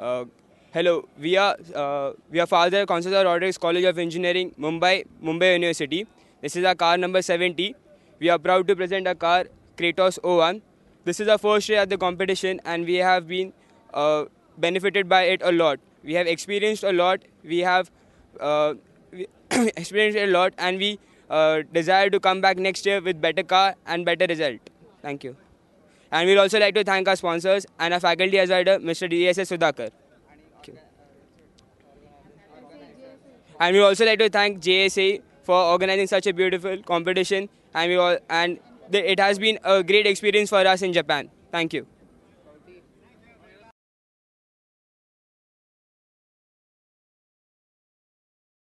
Uh, hello, we are uh, we are Father Consuelo Rodriguez College of Engineering, Mumbai, Mumbai University. This is our car number 70. We are proud to present our car Kratos O1. This is our first year at the competition, and we have been uh, benefited by it a lot. We have experienced a lot. We have uh, experienced a lot, and we uh, desire to come back next year with better car and better result. Thank you. And we'd also like to thank our sponsors and our faculty advisor, Mr. DSS Sudhakar. And we also like to thank JSA for organizing such a beautiful competition. And we all, and the, it has been a great experience for us in Japan. Thank you.